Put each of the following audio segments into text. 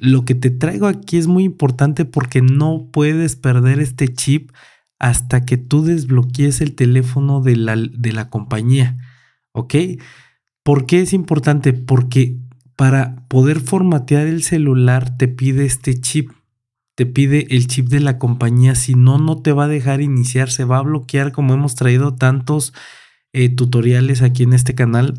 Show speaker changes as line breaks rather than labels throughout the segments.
lo que te traigo aquí es muy importante porque no puedes perder este chip hasta que tú desbloquees el teléfono de la, compañía. ¿Ok? ¿Por qué es importante? Porque para poder formatear el celular te pide este chip. Te pide el chip de la compañía. Si no, no te va a dejar iniciar. Se va a bloquear como hemos traído tantos eh, tutoriales aquí en este canal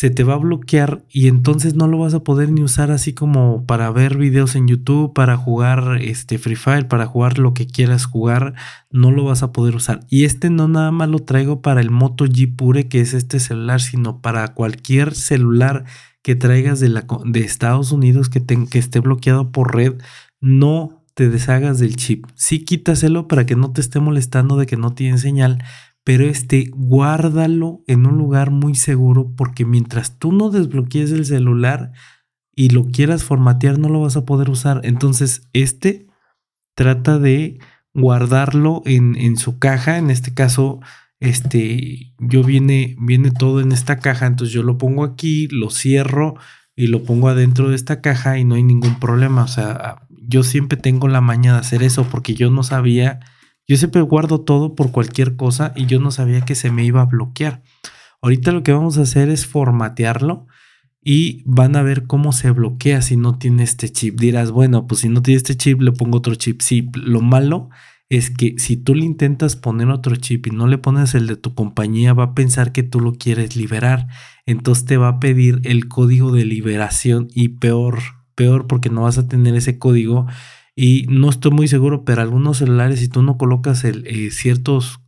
se te va a bloquear y entonces no lo vas a poder ni usar así como para ver videos en YouTube, para jugar este Free Fire, para jugar lo que quieras jugar, no lo vas a poder usar. Y este no nada más lo traigo para el Moto G Pure que es este celular, sino para cualquier celular que traigas de, la, de Estados Unidos que, que esté bloqueado por red, no te deshagas del chip. Sí quítaselo para que no te esté molestando de que no tiene señal, pero este guárdalo en un lugar muy seguro porque mientras tú no desbloquees el celular y lo quieras formatear no lo vas a poder usar. Entonces este trata de guardarlo en, en su caja, en este caso este yo viene viene todo en esta caja, entonces yo lo pongo aquí, lo cierro y lo pongo adentro de esta caja y no hay ningún problema, o sea, yo siempre tengo la maña de hacer eso porque yo no sabía yo siempre guardo todo por cualquier cosa y yo no sabía que se me iba a bloquear. Ahorita lo que vamos a hacer es formatearlo y van a ver cómo se bloquea si no tiene este chip. Dirás, bueno, pues si no tiene este chip, le pongo otro chip. Sí, lo malo es que si tú le intentas poner otro chip y no le pones el de tu compañía, va a pensar que tú lo quieres liberar. Entonces te va a pedir el código de liberación y peor, peor porque no vas a tener ese código y no estoy muy seguro, pero algunos celulares, si tú no colocas el, eh, ciertos,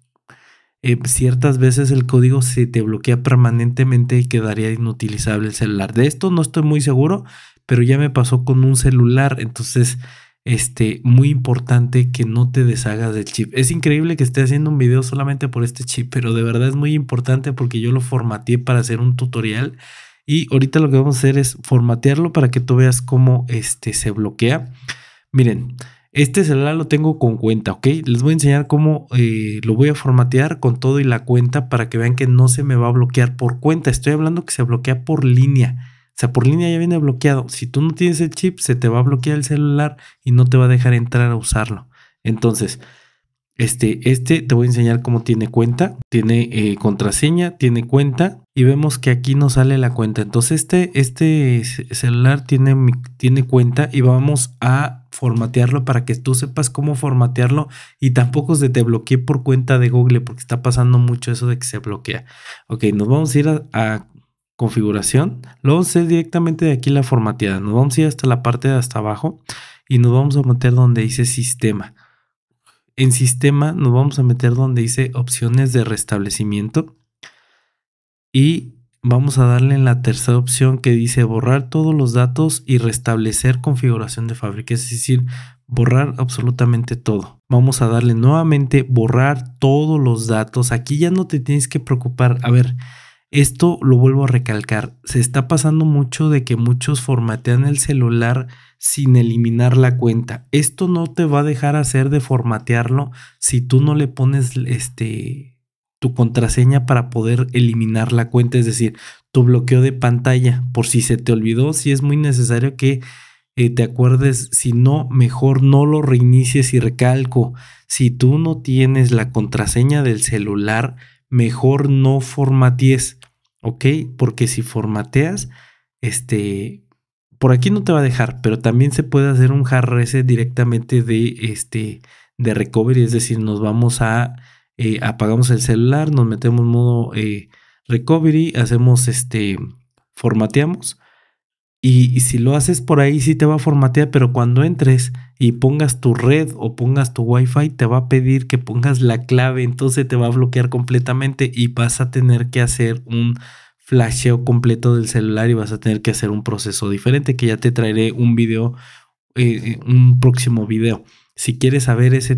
eh, ciertas veces el código, se te bloquea permanentemente y quedaría inutilizable el celular. De esto no estoy muy seguro, pero ya me pasó con un celular. Entonces, este, muy importante que no te deshagas del chip. Es increíble que esté haciendo un video solamente por este chip, pero de verdad es muy importante porque yo lo formateé para hacer un tutorial. Y ahorita lo que vamos a hacer es formatearlo para que tú veas cómo este, se bloquea. Miren, este celular lo tengo con cuenta, ¿ok? Les voy a enseñar cómo eh, lo voy a formatear con todo y la cuenta para que vean que no se me va a bloquear por cuenta. Estoy hablando que se bloquea por línea. O sea, por línea ya viene bloqueado. Si tú no tienes el chip, se te va a bloquear el celular y no te va a dejar entrar a usarlo. Entonces, este, este te voy a enseñar cómo tiene cuenta, tiene eh, contraseña, tiene cuenta y vemos que aquí no sale la cuenta. Entonces, este, este celular tiene, tiene cuenta y vamos a formatearlo para que tú sepas cómo formatearlo y tampoco se te bloquee por cuenta de Google porque está pasando mucho eso de que se bloquea. Ok, nos vamos a ir a, configuración. Lo vamos a hacer directamente de aquí la formateada. Nos vamos a ir hasta la parte de hasta abajo y nos vamos a meter donde dice sistema. En sistema nos vamos a meter donde dice opciones de restablecimiento y vamos a darle en la tercera opción que dice borrar todos los datos y restablecer configuración de fábrica, es decir, borrar absolutamente todo. Vamos a darle nuevamente borrar todos los datos. Aquí ya no te tienes que preocupar. A ver, esto lo vuelvo a recalcar. Se está pasando mucho de que muchos formatean el celular sin eliminar la cuenta. Esto no te va a dejar hacer de formatearlo si tú no le pones este tu contraseña para poder eliminar la cuenta, es decir, tu bloqueo de pantalla, por si se te olvidó, si es muy necesario que eh, te acuerdes, si no, mejor no lo reinicies y recalco, si tú no tienes la contraseña del celular, mejor no formatees, ¿ok? Porque si formateas, este, por aquí no te va a dejar, pero también se puede hacer un hard reset directamente de, este, de recovery, es decir, nos vamos a eh, apagamos el celular, nos metemos en modo eh, recovery, hacemos este, formateamos. Y, si lo haces por ahí, sí te va a formatear, pero cuando entres y pongas tu red o pongas tu wifi, te va a pedir que pongas la clave, entonces te va a bloquear completamente y vas a tener que hacer un flasheo completo del celular y vas a tener que hacer un proceso diferente, que ya te traeré un video, eh, un próximo video. Si quieres saber ese,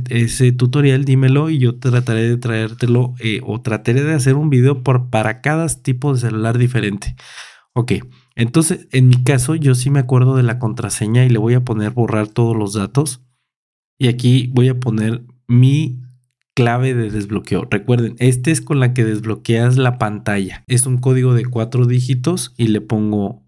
tutorial, dímelo y yo trataré de traértelo eh, o trataré de hacer un video por, para cada tipo de celular diferente. Ok, entonces en mi caso yo sí me acuerdo de la contraseña y le voy a poner borrar todos los datos. Y aquí voy a poner mi clave de desbloqueo. Recuerden, este es con la que desbloqueas la pantalla. Es un código de cuatro dígitos y le pongo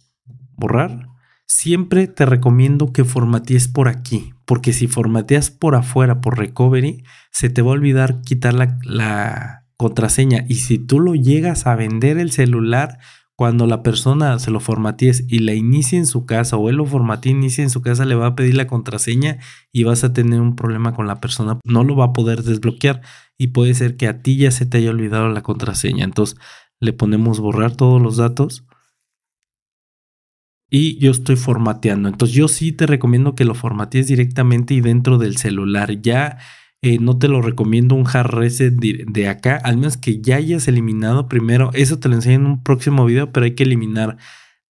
borrar. Siempre te recomiendo que formatees por aquí, porque si formateas por afuera, por recovery, se te va a olvidar quitar la, contraseña. Y si tú lo llegas a vender el celular, cuando la persona se lo formatees y la inicie en su casa o él lo formatee inicie en su casa, le va a pedir la contraseña y vas a tener un problema con la persona. No lo va a poder desbloquear y puede ser que a ti ya se te haya olvidado la contraseña. Entonces le ponemos borrar todos los datos y yo estoy formateando. Entonces yo sí te recomiendo que lo formatees directamente y dentro del celular. Ya eh, no te lo recomiendo un hard reset de acá, al menos que ya hayas eliminado primero. Eso te lo enseño en un próximo video, pero hay que eliminar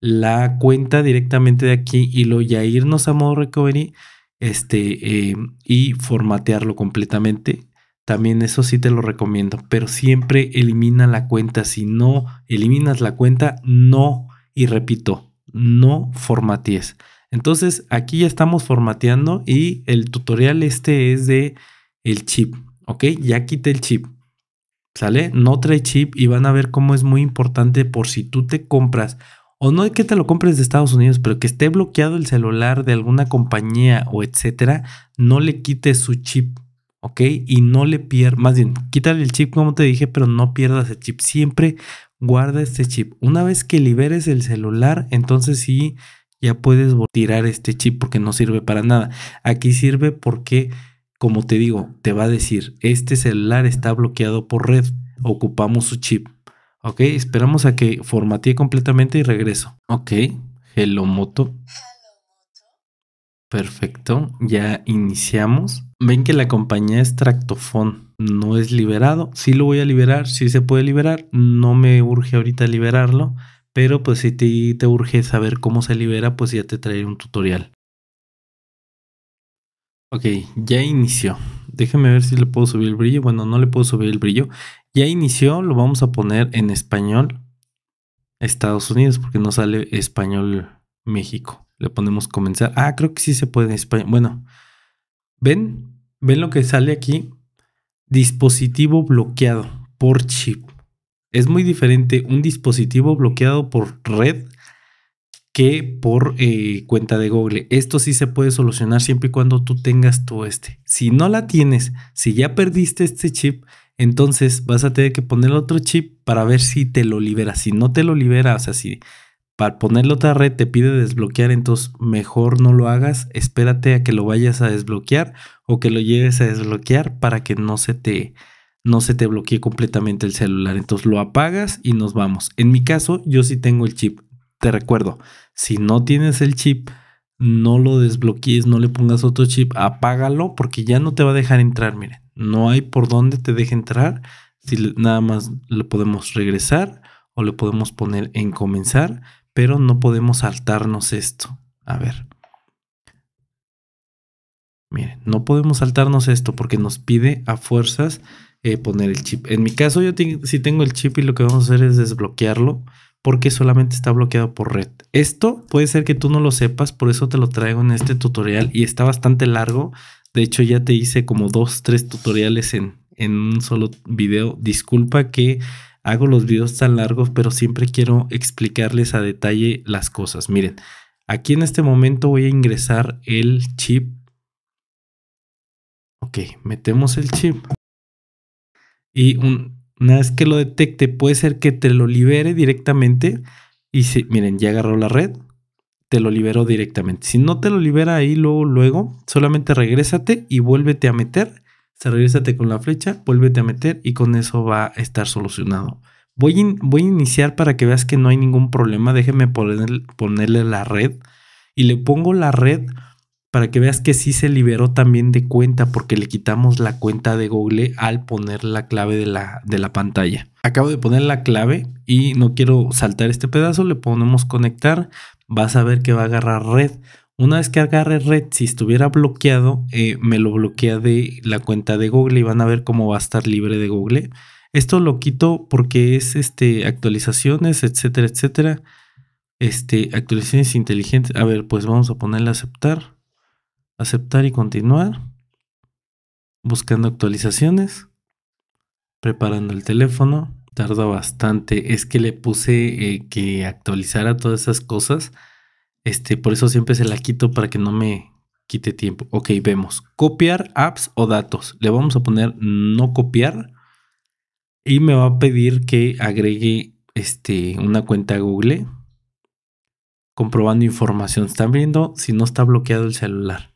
la cuenta directamente de aquí y luego ya irnos a modo recovery este, eh, y formatearlo completamente. También eso sí te lo recomiendo, pero siempre elimina la cuenta. Si no eliminas la cuenta, no. Y repito, no formatees. Entonces aquí ya estamos formateando y el tutorial este es de el chip, ¿ok? Ya quité el chip, ¿sale? No trae chip y van a ver cómo es muy importante por si tú te compras, o no es que te lo compres de Estados Unidos, pero que esté bloqueado el celular de alguna compañía o etcétera, no le quites su chip, ¿ok? Y no le pierdas, más bien, quítale el chip como te dije, pero no pierdas el chip. Siempre guarda este chip. Una vez que liberes el celular, entonces sí, ya puedes tirar este chip porque no sirve para nada. Aquí sirve porque, como te digo, te va a decir, este celular está bloqueado por red, ocupamos su chip. Ok, esperamos a que formatee completamente y regreso. Ok, hello moto. Perfecto, ya iniciamos. Ven que la compañía es Tractofon no es liberado. si lo voy a liberar, Si se puede liberar. No me urge ahorita liberarlo, pero pues si te, te urge saber cómo se libera, pues ya te traeré un tutorial. Ok, ya inició. Déjame ver si le puedo subir el brillo. Bueno, no le puedo subir el brillo. Ya inició, lo vamos a poner en español Estados Unidos porque no sale español México. Le ponemos comenzar. Ah, creo que sí se puede en español. Bueno, ven, ven lo que sale aquí Dispositivo bloqueado por chip. Es muy diferente un dispositivo bloqueado por red que por eh, cuenta de Google. Esto sí se puede solucionar siempre y cuando tú tengas todo este. Si no la tienes, si ya perdiste este chip, entonces vas a tener que poner otro chip para ver si te lo libera. Si no te lo libera, o sea, si para ponerle otra red te pide desbloquear, entonces mejor no lo hagas, espérate a que lo vayas a desbloquear o que lo lleves a desbloquear para que no se te no se te bloquee completamente el celular. Entonces lo apagas y nos vamos. En mi caso, yo sí tengo el chip. Te recuerdo, si no tienes el chip, no lo desbloquees, no le pongas otro chip, apágalo porque ya no te va a dejar entrar. Miren, no hay por dónde te deje entrar. Si nada más lo podemos regresar o lo podemos poner en comenzar, pero no podemos saltarnos esto. A ver. Miren, no podemos saltarnos esto porque nos pide a fuerzas eh, poner el chip. En mi caso, yo sí si tengo el chip y lo que vamos a hacer es desbloquearlo porque solamente está bloqueado por red. Esto puede ser que tú no lo sepas, por eso te lo traigo en este tutorial y está bastante largo. De hecho, ya te hice como dos, tres tutoriales en, en un solo video. Disculpa que hago los videos tan largos, pero siempre quiero explicarles a detalle las cosas. Miren, aquí en este momento voy a ingresar el chip. Ok, metemos el chip. Y una vez que lo detecte, puede ser que te lo libere directamente. Y si, miren, ya agarró la red, te lo liberó directamente. Si no te lo libera ahí luego, luego, solamente regrésate y vuélvete a meter se regresate con la flecha, vuélvete a meter y con eso va a estar solucionado. Voy, voy a iniciar para que veas que no hay ningún problema. Déjeme ponerle la red y le pongo la red para que veas que sí se liberó también de cuenta porque le quitamos la cuenta de Google al poner la clave de la, de la pantalla. Acabo de poner la clave y no quiero saltar este pedazo, le ponemos conectar, vas a ver que va a agarrar red. Una vez que agarre red, si estuviera bloqueado, eh, me lo bloquea de la cuenta de Google y van a ver cómo va a estar libre de Google. Esto lo quito porque es este, actualizaciones, etcétera, etcétera. Este, actualizaciones inteligentes. A ver, pues vamos a ponerle aceptar. Aceptar y continuar. Buscando actualizaciones. Preparando el teléfono. Tarda bastante. Es que le puse eh, que actualizara todas esas cosas este, por eso siempre se la quito para que no me quite tiempo. Ok, vemos. Copiar apps o datos. Le vamos a poner no copiar. Y me va a pedir que agregue este, una cuenta Google. Comprobando información. Están viendo si no está bloqueado el celular.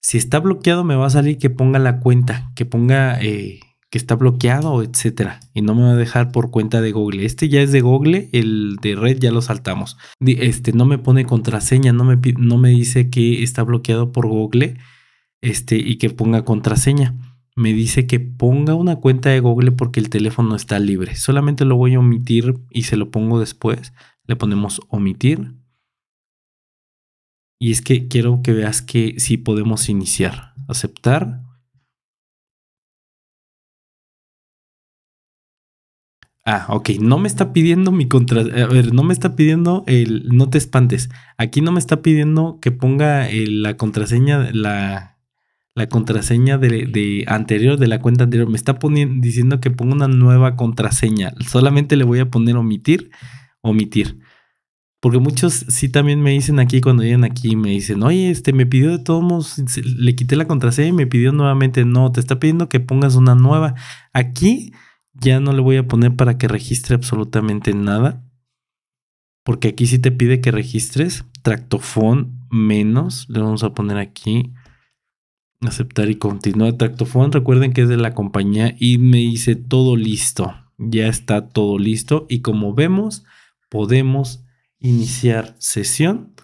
Si está bloqueado me va a salir que ponga la cuenta. Que ponga... Eh, que está bloqueado, etcétera, y no me va a dejar por cuenta de Google. Este ya es de Google, el de red ya lo saltamos. Este no me pone contraseña, no me, no me dice que está bloqueado por Google este, y que ponga contraseña. Me dice que ponga una cuenta de Google porque el teléfono está libre. Solamente lo voy a omitir y se lo pongo después. Le ponemos omitir. Y es que quiero que veas que sí podemos iniciar. Aceptar Ah, ok. No me está pidiendo mi contraseña, A ver, no me está pidiendo el. No te espantes. Aquí no me está pidiendo que ponga eh, la contraseña, la, la contraseña de, anterior, de la cuenta anterior. Me está poniendo, diciendo que ponga una nueva contraseña. Solamente le voy a poner omitir, omitir. Porque muchos sí también me dicen aquí, cuando llegan aquí, me dicen, oye, este me pidió de todos modos, le quité la contraseña y me pidió nuevamente. No, te está pidiendo que pongas una nueva. Aquí ya no le voy a poner para que registre absolutamente nada. Porque aquí sí te pide que registres. Tractofón menos. Le vamos a poner aquí. Aceptar y continuar. Tractofón, recuerden que es de la compañía. Y me dice todo listo. Ya está todo listo. Y como vemos, podemos iniciar sesión.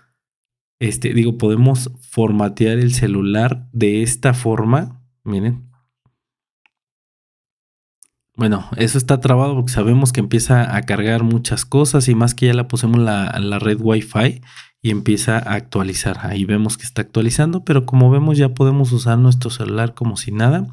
Este, digo, podemos formatear el celular de esta forma. Miren, bueno, eso está trabado porque sabemos que empieza a cargar muchas cosas y más que ya la pusimos la, la red Wi-Fi y empieza a actualizar. Ahí vemos que está actualizando, pero como vemos ya podemos usar nuestro celular como si nada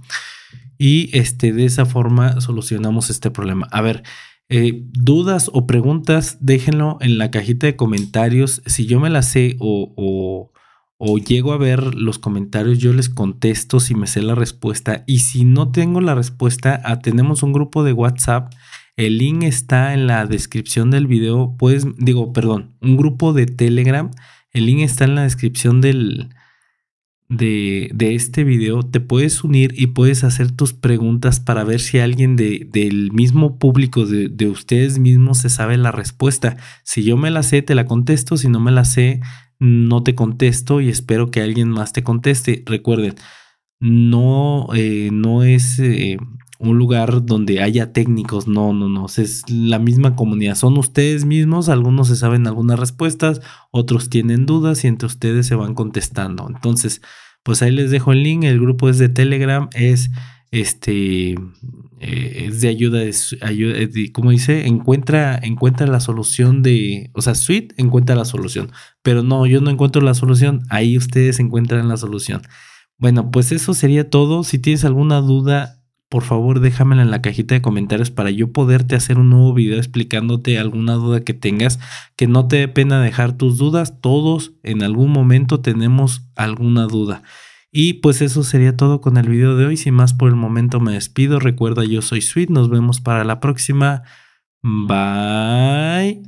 y este, de esa forma solucionamos este problema. A ver, eh, dudas o preguntas, déjenlo en la cajita de comentarios. Si yo me las sé o, o llego a ver los comentarios, yo les contesto si me sé la respuesta y si no tengo la respuesta, ah, tenemos un grupo de WhatsApp. El link está en la descripción del video, puedes digo, perdón, un grupo de Telegram. El link está en la descripción del, de, este video, te puedes unir y puedes hacer tus preguntas para ver si alguien de, del mismo público, de, de, ustedes mismos, se sabe la respuesta. Si yo me la sé, te la contesto. Si no me la sé, no te contesto y espero que alguien más te conteste. Recuerden, no, eh, no es eh, un lugar donde haya técnicos, no, no, no, es la misma comunidad, son ustedes mismos, algunos se saben algunas respuestas, otros tienen dudas y entre ustedes se van contestando. Entonces, pues ahí les dejo el link, el grupo es de Telegram, es este eh, es de ayuda, es, como dice, encuentra, encuentra la solución de, o sea, suite encuentra la solución, pero no, yo no encuentro la solución, ahí ustedes encuentran la solución. Bueno, pues eso sería todo. Si tienes alguna duda, por favor déjamela en la cajita de comentarios para yo poderte hacer un nuevo video explicándote alguna duda que tengas, que no te dé pena dejar tus dudas, todos en algún momento tenemos alguna duda. Y pues eso sería todo con el video de hoy. Sin más por el momento me despido. Recuerda, yo soy Sweet. Nos vemos para la próxima. Bye.